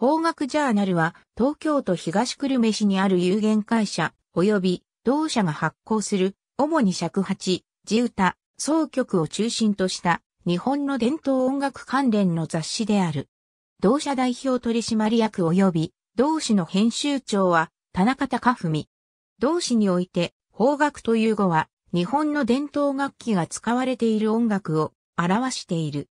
法学ジャーナルは東京都東久留米市にある有限会社及び同社が発行する主に尺八、地歌、奏曲を中心とした日本の伝統音楽関連の雑誌である。同社代表取締役及び同誌の編集長は田中隆文。同誌において邦楽という語は日本の伝統楽器が使われている音楽を表している。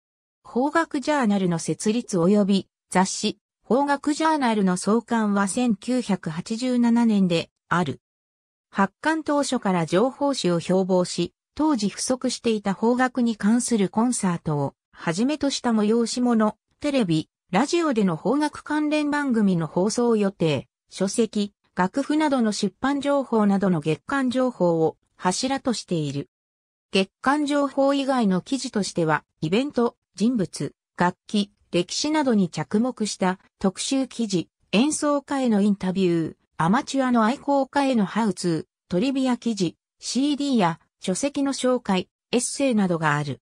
邦楽ジャーナルの設立及び雑誌法学ジャーナルの創刊は1987年である。発刊当初から情報誌を標榜し、当時不足していた法学に関するコンサートをはじめとした催し物、テレビ、ラジオでの法学関連番組の放送予定、書籍、楽譜などの出版情報などの月刊情報を柱としている。月刊情報以外の記事としては、イベント、人物、楽器、歴史などに着目した特集記事、演奏家へのインタビュー、アマチュアの愛好家へのハウツー、トリビア記事、CD や書籍の紹介、エッセイなどがある。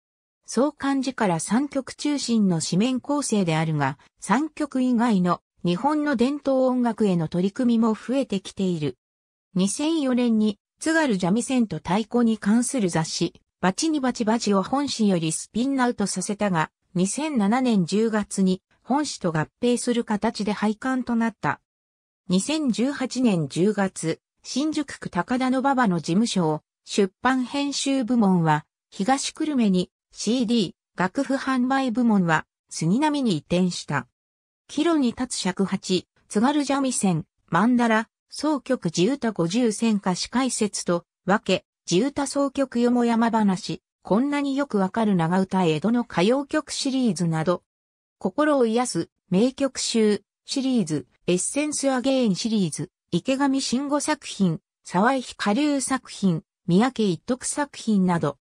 総漢字から三曲中心の紙面構成であるが、三曲以外の日本の伝統音楽への取り組みも増えてきている。2004年に津軽三味線と太鼓に関する雑誌、バチニバチバチを本誌よりスピンアウトさせたが、2007年10月に本市と合併する形で廃刊となった。2018年10月、新宿区高田の馬場の事務所を出版編集部門は東久留米に CD 楽譜販売部門は杉並に移転した。帰路に立つ尺八、津軽三味線、曼荼羅、総曲自由五十選歌詞解説と分け、自由総曲よも山話、こんなによくわかる長唄江戸の歌謡曲シリーズなど、心を癒す名曲集シリーズ、エッセンスアゲインシリーズ、池上慎吾作品、沢井光流作品、三宅一徳作品など、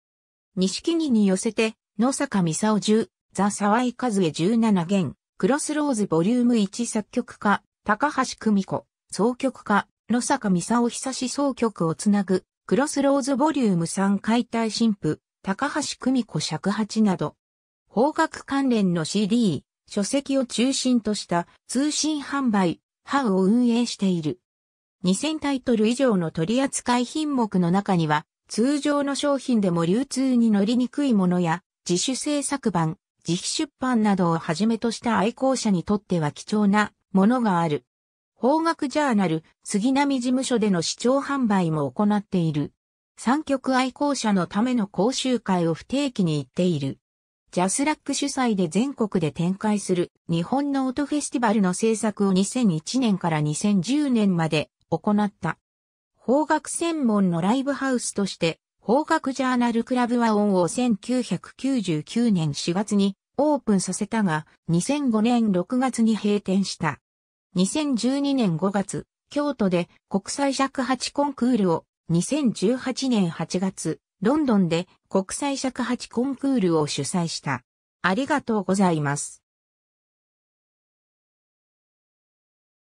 錦木に寄せて、野坂美沙10、ザ・沢井和江17弦、クロスローズボリューム1作曲家、高橋久美子、総曲家、野坂美沙久志総曲をつなぐ、クロスローズボリューム3解体新譜、高橋久美子尺八など、方角関連の CD、書籍を中心とした通信販売、ハウを運営している。2000タイトル以上の取扱品目の中には、通常の商品でも流通に乗りにくいものや、自主制作版、自費出版などをはじめとした愛好者にとっては貴重なものがある。方角ジャーナル、杉並事務所での視聴販売も行っている。三曲愛好者のための講習会を不定期に行っている。ジャスラック主催で全国で展開する日本の音フェスティバルの制作を2001年から2010年まで行った。邦楽専門のライブハウスとして、邦楽ジャーナルクラブはオンを1999年4月にオープンさせたが、2005年6月に閉店した。2012年5月、京都で国際尺八コンクールを2018年8月、ロンドンで国際尺八コンクールを主催した。ありがとうございます。